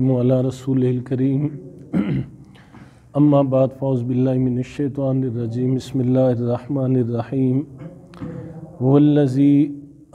रसूल करीम अम्माबाद बाद फ़ौज़बिल्लाशैतरजीम बसमीम वल्लज़ी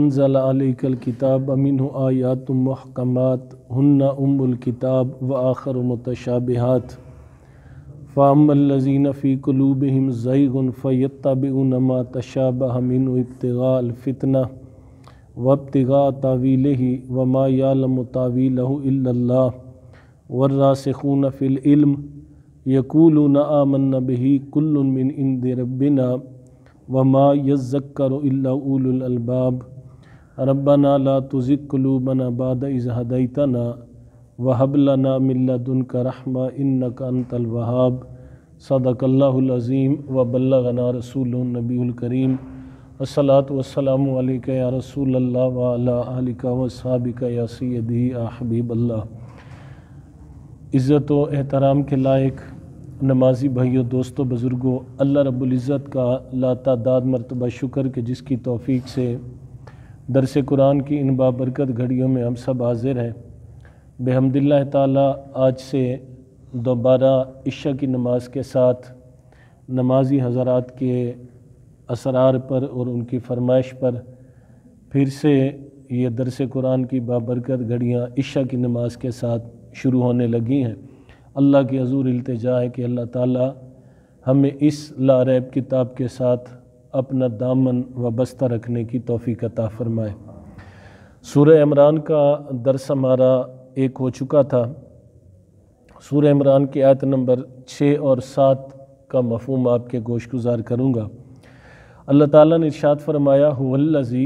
अनजल आलिकल किताब अमिन आयात महकमात हन्ना उमुल किताब व आखर मतशाबहत फ़ामल्लज़ीन फ़ी कलूबहम ज़ैगन फ़ैतबनमा तशाबह मिन इब्तगा फ़ितना वब्तगा तावील ही वमा यालम तावील वर्रा सखून फ़िल्म यकूल आमन बही कुल्लिन इन रबिना वमा यज़क्कर अल्लाबाब रबना ला तुज़िकलूबना बाद इज़ हदैतना वहबलना मिल्लदन का रहमा इन कन्तलवहाब सदकल्लाज़ीम व बल्लना रसूल नबीकरीम असलात वसलाम या रसूल अल्लाह वाल का वसाबिका या सैदी हबीब अल्लाह इज़्ज़त व एहतराम के लायक नमाजी भाइयों दोस्तों बुज़ुर्गों अल्लाह रब्ज़त का लातादाद मरतबा शुक्र के जिसकी तौफीक से दरस कुरान की इन बाबरकत घड़ियों में हम सब हाजिर हैं बेहमदिल्ला ताला आज से दोबारा इशा की नमाज के साथ नमाजी हज़रात के असरार पर और उनकी फरमाइश पर फिर से ये दरस कुरान की बाबरकत घड़ियाँ इशा की नमाज के साथ शुरू होने लगी हैं अल्लाह के हजूर अल्तजा है कि अल्लाह ताला हमें इस लारैब किताब के साथ अपना दामन बस्ता रखने की तोफ़ी कता फ़रमाए सूर्य इमरान का दरस हमारा एक हो चुका था सूर्य इमरान की आयत नंबर छः और सात का मफहम आपके गोश गुजार करूँगा अल्लाह ताला ने इरशाद फरमाया हुल्लज़ी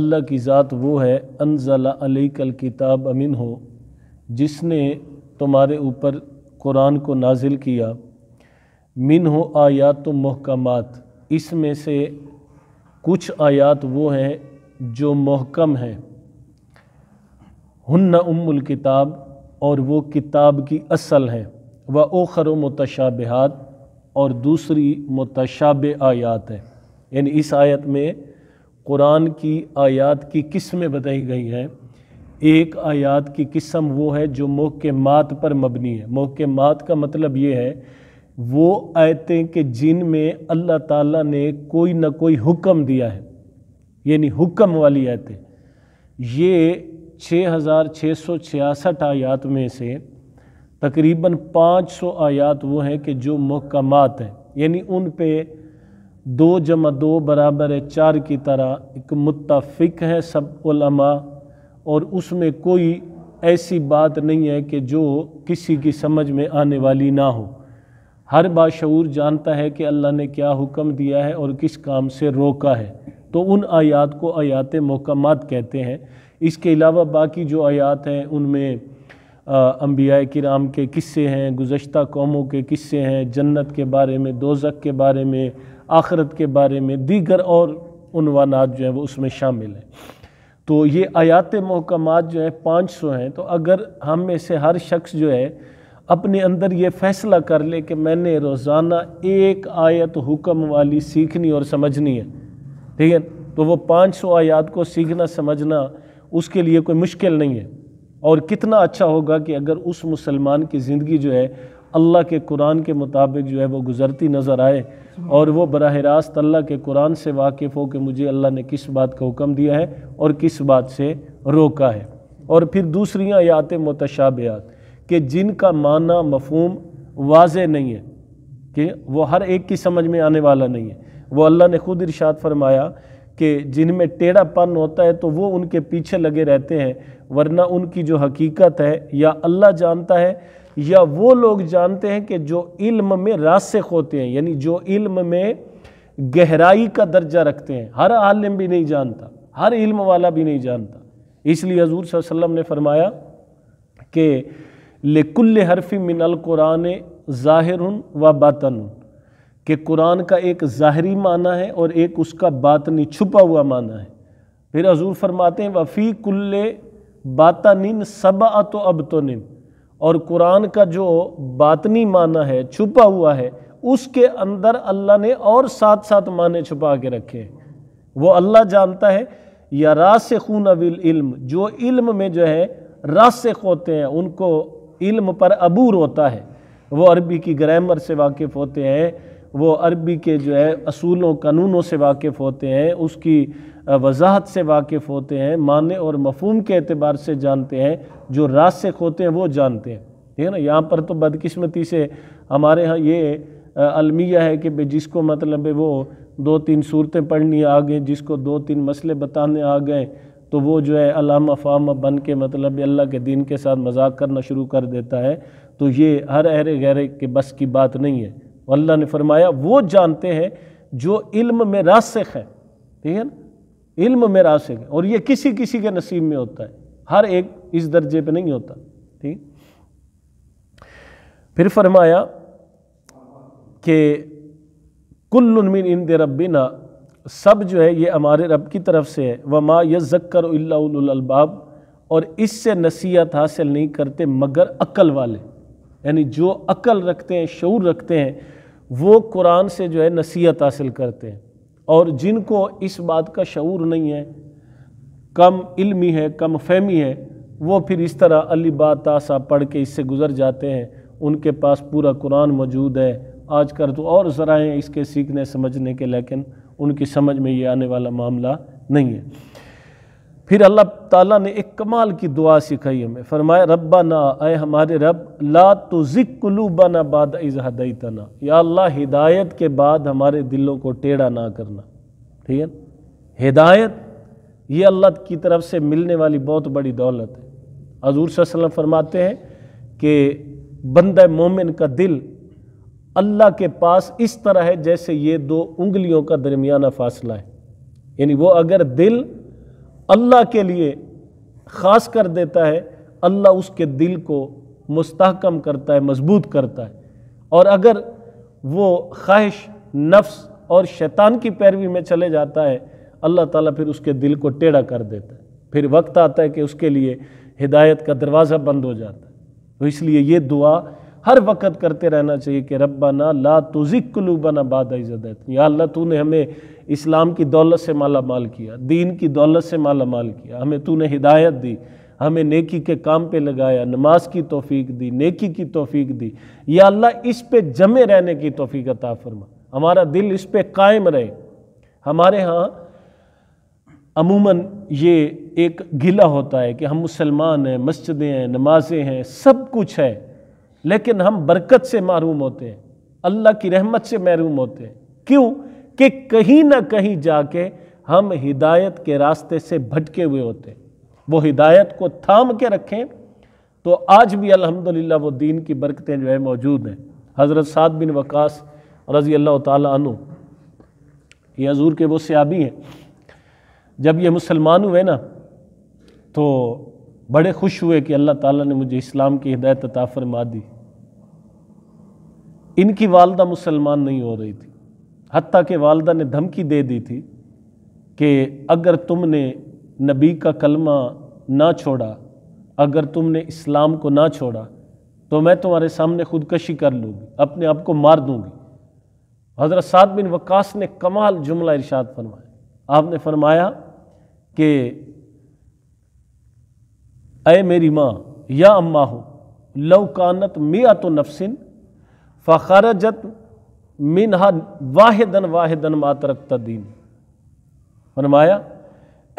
अल्लाह की ज़ात वो है अनजला कल किताब अमिन हो जिसने तुम्हारे ऊपर कुरान को नाजिल किया मिन हो आयात तो महकमात इसमें से कुछ आयात वो हैं जो महकम हैं हन्न उम्मुल किताब और वो किताब की असल हैं व ओखर मतशाबहत और दूसरी मतशाब आयात है यानी इस आयत में कुरान की आयात की किस्में बताई गई हैं एक आयात की किस्म वो है जो मोह के मात पर मबनी है मोह के मात का मतलब ये है वो आयतें कि जिन में अल्लाह ताला ने कोई ना कोई हुक्म दिया है यानी हुक्म वाली आयतें ये 6666 आयात में से तकरीबन 500 आयात वो हैं कि जो महकमात हैं यानी उन पे दो जमा दो बराबर है चार की तरह एक मुतफ़िक है सब उलमा और उसमें कोई ऐसी बात नहीं है कि जो किसी की समझ में आने वाली ना हो हर बाशूर जानता है कि अल्लाह ने क्या हुक्म दिया है और किस काम से रोका है तो उन आयात को आयात महकमत कहते हैं इसके अलावा बाकी जो आयात हैं उनमें अम्बिया कराम के किस्से हैं गुज्त कौमों के किस्से हैं जन्नत के बारे में दोजक के बारे में आखरत के बारे में दीगर और उनवानात जो हैं वो उसमें शामिल हैं तो ये आयात महकमात जो हैं पाँच सौ हैं तो अगर हम में से हर शख्स जो है अपने अंदर ये फैसला कर ले कि मैंने रोज़ाना एक आयत हुक्म वाली सीखनी और समझनी है ठीक है तो वो पाँच सौ आयात को सीखना समझना उसके लिए कोई मुश्किल नहीं है और कितना अच्छा होगा कि अगर उस मुसलमान की ज़िंदगी जो है अल्लाह के कुरान के मुताबिक जो है वो गुज़रती नज़र आए और वो बरह रास्त अल्लाह के कुरान से वाकिफ़ हो कि मुझे अल्लाह ने किस बात का हुक्म दिया है और किस बात से रोका है और फिर दूसरी आयात मतशाबयात कि जिनका माना मफहम वाज नहीं है कि वह हर एक की समझ में आने वाला नहीं है वो अल्लाह ने खुद इर्शाद फरमाया कि जिनमें टेढ़ापन होता है तो वो उनके पीछे लगे रहते हैं वरना उनकी जो हकीकत है या अल्लाह जानता है या वो लोग जानते हैं कि जो इल्म में रासिक होते हैं यानी जो इल्म में गहराई का दर्जा रखते हैं हर आलिम भी नहीं जानता हर इल्म वाला भी नहीं जानता इसलिए हजूर सल्लम ने फरमाया कि लेकुल्ल हरफी मिनल कुरान ज़ाहिर व बातन कि कुरान का एक ज़ाहरी माना है और एक उसका बातनी छुपा हुआ माना है फिर हजूर फरमाते हैं वफ़ी कुल्ले बातानिन सबा तो अब तो निन और कुरान का जो बातनी माना है छुपा हुआ है उसके अंदर अल्लाह ने और साथ साथ माने छुपा के रखे हैं वो अल्लाह जानता है या खून अविल इल्म जो इल्म में जो है रासख होते हैं उनको इल्म पर अबूर होता है वो अरबी की ग्रामर से वाकिफ़ होते हैं वो अरबी के जो है असूलों कानूनों से वाकिफ़ होते हैं उसकी वजाहत से वाकिफ़ होते हैं माने और मफहम के अतबार से जानते हैं जो रास्क होते हैं वो जानते हैं ठीक है ना यहाँ पर तो बदकस्मती से हमारे यहाँ ये अलमिया है कि जिसको मतलब वो दो तीन सूरतें पढ़नी आ गई जिसको दो तीन मसले बताने आ गए तो वो जो है अलामा फामा बन के मतलब अल्लाह के दिन के साथ मजाक करना शुरू कर देता है तो ये हर अहरे गहरे के बस की बात नहीं है अल्लाह ने फरमाया वो जानते हैं जो इल्म में रासिक हैं ठीक है ना इल्म में रासिक है और ये किसी किसी के नसीब में होता है हर एक इस दर्जे पे नहीं होता ठीक फिर फरमाया कि कुल्लमिन इन दे रबिना सब जो है ये हमारे रब की तरफ से है व माँ यज़क्कर अल्लाबाब और इससे नसीहत हासिल नहीं करते मगर अक्ल वाले यानी जो अक्ल रखते हैं शूर रखते हैं वो कुरान से जो है नसीहत हासिल करते हैं और जिनको इस बात का शूर नहीं है कम इल्मी है कम फहमी है वो फिर इस तरह अली तासा पढ़ के इससे गुज़र जाते हैं उनके पास पूरा कुरान मौजूद है आजकल तो और ज़रा इसके सीखने समझने के लेकिन उनकी समझ में ये आने वाला मामला नहीं है फिर अल्लाह ताला ने एक कमाल की दुआ सिखाई हमें फरमाया रब्बा ना आए हमारे रब ला तो बना बाद इजहदई तना या अल्लाह हिदायत के बाद हमारे दिलों को टेढ़ा ना करना ठीक है हिदायत ये अल्लाह की तरफ से मिलने वाली बहुत बड़ी दौलत है हजूर सल्लम फरमाते हैं कि बंद मोमिन का दिल अल्लाह के पास इस तरह है जैसे ये दो उंगलियों का दरमियाना फासला है यानी वो अगर दिल अल्लाह के लिए ख़ास कर देता है अल्लाह उसके दिल को मुस्तकम करता है मजबूत करता है और अगर वो ख्वाहिश नफ्स और शैतान की पैरवी में चले जाता है अल्लाह ताला फिर उसके दिल को टेढ़ा कर देता है फिर वक्त आता है कि उसके लिए हिदायत का दरवाज़ा बंद हो जाता है तो इसलिए ये दुआ हर वक्त करते रहना चाहिए कि ना ला तुजिक कलूबाना बाद इज़त या अल्लाह तूने हमें इस्लाम की दौलत से माला माल किया दीन की दौलत से माला माल किया हमें तूने हिदायत दी हमें नेकी के काम पे लगाया नमाज की तोफ़ी दी नेकी की तोफ़ी दी या अल्लाह इस पे जमे रहने की तोफ़ी अता फरमा हमारा दिल इस पे कायम रहे हमारे यहाँ अमूमन ये एक गिला होता है कि हम मुसलमान हैं मस्जिदें हैं नमाजें हैं सब कुछ है लेकिन हम बरकत से मरूम होते हैं अल्लाह की रहमत से महरूम होते हैं क्यों कि कहीं ना कहीं जाके हम हिदायत के रास्ते से भटके हुए होते हैं वो हिदायत को थाम के रखें तो आज भी अल्हम्दुलिल्लाह वो दीन की बरकतें जो है मौजूद हैं हज़रत साद बिन वक़ास रज़ी अल्लाह तु ये हजूर के वो सयाबी हैं जब ये मुसलमान हुए ना तो बड़े खुश हुए कि अल्लाह ताला ने मुझे इस्लाम की हिदायत अता फरमा दी इनकी वालदा मुसलमान नहीं हो रही थी हती कि वालदा ने धमकी दे दी थी कि अगर तुमने नबी का कलमा ना छोड़ा अगर तुमने इस्लाम को ना छोड़ा तो मैं तुम्हारे सामने खुदकशी कर लूँगी अपने आप को मार दूँगी हज़रत साद बिन वक़ास ने कमाल जुमला इरशाद फरमाया आपने फरमाया कि अय मेरी माँ या अम्मा हो लव कानत मिया तो नफसिन फ़ारजत हा वाहिदन वाहिदन मातरकता दीन फरमाया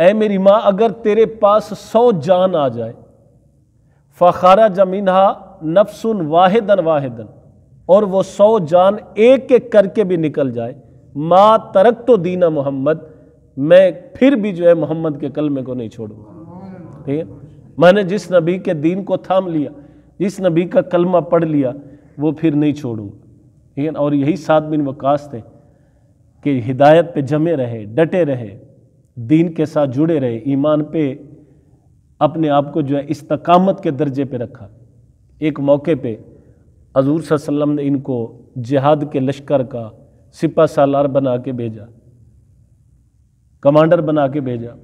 ए मेरी माँ अगर तेरे पास सौ जान आ जाए फ़ारा हा नफसुन वाहिदन वाहिदन और वो सौ जान एक एक करके भी निकल जाए माँ तरक तो दीना मोहम्मद मैं फिर भी जो है मोहम्मद के कलमे को नहीं छोड़ूंगा ठीक है मैंने जिस नबी के दीन को थाम लिया जिस नबी का कलमा पढ़ लिया वो फिर नहीं छोड़ूंगा ठीक है और यही सात बिन वकास थे कि हिदायत पे जमे रहे डटे रहे दीन के साथ जुड़े रहे ईमान पे अपने आप को जो है इस्तकामत के दर्जे पे रखा एक मौके पे हजूर सल्लम ने इनको जिहाद के लश्कर का सिपा सालार बना के भेजा कमांडर बना के भेजा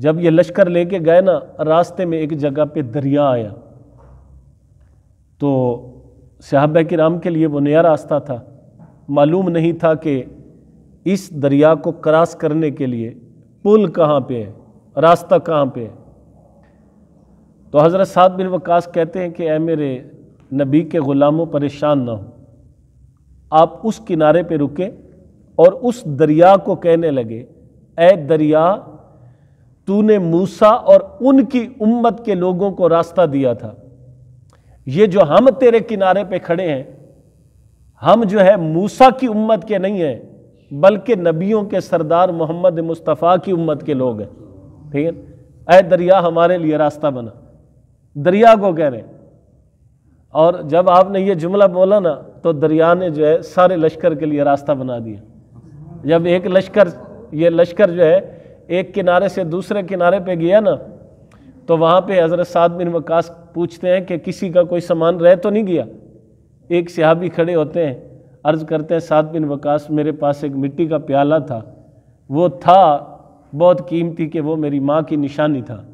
जब ये लश्कर लेके गए ना रास्ते में एक जगह पे दरिया आया तो सहाब कराम के लिए वो नया रास्ता था मालूम नहीं था कि इस दरिया को क्रॉस करने के लिए पुल कहाँ पे है रास्ता कहाँ पे है तो हज़रत सात बिन वकास कहते हैं कि ए मेरे नबी के ग़ुलामों परेशान ना हो आप उस किनारे पे रुके और उस दरिया को कहने लगे ए दरिया तूने मूसा और उनकी उम्मत के लोगों को रास्ता दिया था ये जो हम तेरे किनारे पे खड़े हैं हम जो है मूसा की उम्मत के नहीं हैं बल्कि नबियों के सरदार मोहम्मद मुस्तफ़ा की उम्मत के लोग हैं ठीक है ए दरिया हमारे लिए रास्ता बना दरिया को कह रहे हैं और जब आपने ये जुमला बोला ना तो दरिया ने जो है सारे लश्कर के लिए रास्ता बना दिया जब एक लश्कर ये लश्कर जो है एक किनारे से दूसरे किनारे पे गया ना तो वहाँ पे हज़रत साद बिन वकास पूछते हैं कि किसी का कोई सामान रह तो नहीं गया एक सिहाबी खड़े होते हैं अर्ज़ करते हैं साद बिन वकास मेरे पास एक मिट्टी का प्याला था वो था बहुत कीमती कि वो मेरी माँ की निशानी था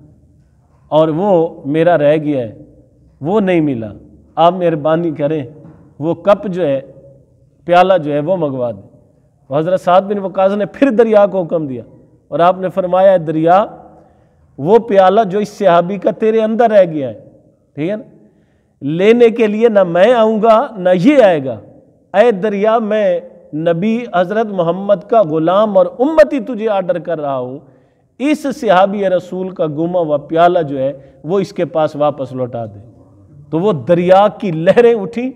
और वो मेरा रह गया है वो नहीं मिला आप मेहरबानी करें वो कप जो है प्याला जो है वो मंगवा दें हज़रत साद बिन वकास ने फिर दरिया को हुक्म दिया और आपने फरमाया दरिया वो प्याला जो इस सहाबी का तेरे अंदर रह गया है ठीक है ना लेने के लिए ना मैं आऊँगा ना ये आएगा अय दरिया मैं नबी हज़रत मोहम्मद का ग़ुलाम और उम्मती तुझे आर्डर कर रहा हूँ इस सहाबी रसूल का गुमा व प्याला जो है वो इसके पास वापस लौटा दे तो वो दरिया की लहरें उठी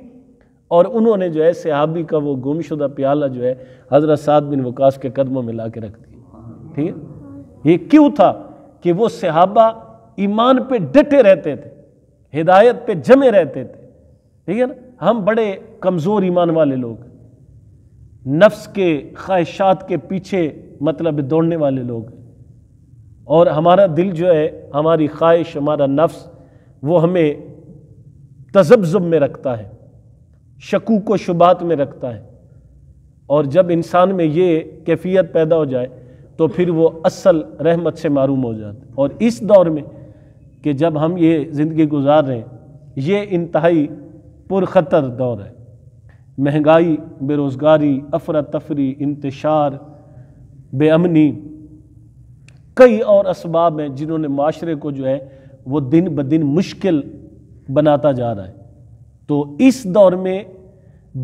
और उन्होंने जो है सहाबी का वो गुमशुदा प्याला जो है हज़रत साद बिन वकास के कदमों में ला के रख दिया ठीक है ये क्यों था कि वो सहाबा ईमान पे डटे रहते थे हिदायत पे जमे रहते थे ठीक है ना हम बड़े कमज़ोर ईमान वाले लोग नफ्स के ख्वाहिशात के पीछे मतलब दौड़ने वाले लोग और हमारा दिल जो है हमारी ख्वाहिश हमारा नफ्स वो हमें तजब्जब में रखता है शकूक व शुबात में रखता है और जब इंसान में ये कैफियत पैदा हो जाए तो फिर वो असल रहमत से मरूम हो जाते और इस दौर में कि जब हम ये ज़िंदगी गुजार रहे हैं ये इंतहाई पुरखतर दौर है महंगाई बेरोज़गारी अफरा तफरी इंतशार बेअमनी कई और इसबाब हैं जिन्होंने माशरे को जो है वो दिन ब दिन मुश्किल बनाता जा रहा है तो इस दौर में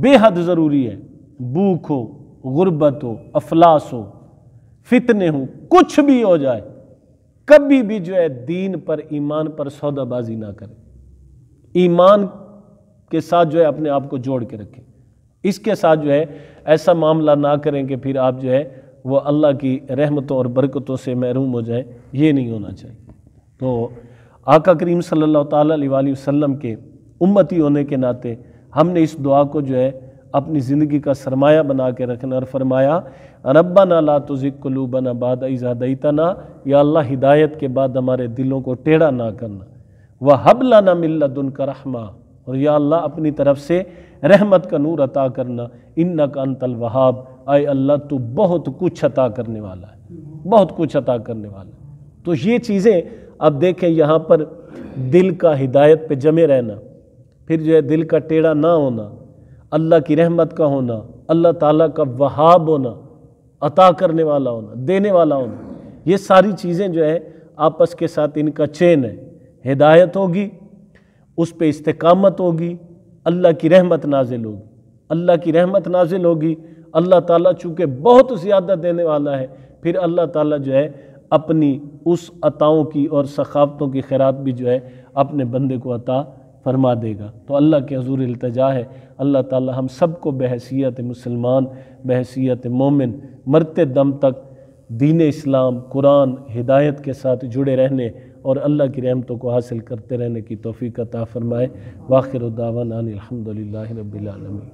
बेहद ज़रूरी है भूख हो गुर्बत हो अफलास हो फितने हों कुछ भी हो जाए कभी भी जो है दीन पर ईमान पर सौदाबाजी ना करें ईमान के साथ जो है अपने आप को जोड़ के रखें इसके साथ जो है ऐसा मामला ना करें कि फिर आप जो है वो अल्लाह की रहमतों और बरकतों से महरूम हो जाए ये नहीं होना चाहिए तो आका करीम सल्लल्लाहु अलैहि वसल्लम के उम्मती होने के नाते हमने इस दुआ को जो है अपनी ज़िंदगी का सरमाया बना के रखना और फरमाया रब्बा ना ला तुज़िकलूबना बाद ईज़ादतना या अल्लाह हिदायत के बाद हमारे दिलों को टेढ़ा ना करना वह हबला ना मिल्लदन का रहमा और या अल्लाह अपनी तरफ से रहमत का नूर अता करना इन्ना का अंतल वहाब आए अल्लाह तो बहुत कुछ अता करने वाला है बहुत कुछ अता करने वाला है तो ये चीज़ें अब देखें यहाँ पर दिल का हिदायत पे जमे रहना फिर जो है दिल का टेढ़ा ना होना अल्लाह की रहमत का होना अल्लाह ताला का वहाब होना अता करने वाला होना देने वाला होना ये सारी चीज़ें जो है आपस के साथ इनका चेन है हिदायत होगी उस पर इस्तकामत होगी अल्लाह की रहमत नाजिल होगी अल्लाह की रहमत नाजिल होगी अल्लाह ताला चूँकि बहुत ज़्यादा देने वाला है फिर अल्लाह ताला जो है अपनी उस अताओं की और सखावतों की खैरात भी जो है अपने बंदे को अता फरमा देगा तो अल्लाह के हजूर अल्तजा है अल्लाह ताला हम सबको बहसीत मुसलमान बहसीत मोमिन मरते दम तक दीन इस्लाम कुरान हिदायत के साथ जुड़े रहने और अल्लाह की रहमतों को हासिल करते रहने की तोफ़ी का ताफ़रमाए फरमाए वाखिर उदावन अलहमदिल्ला रबीआलमी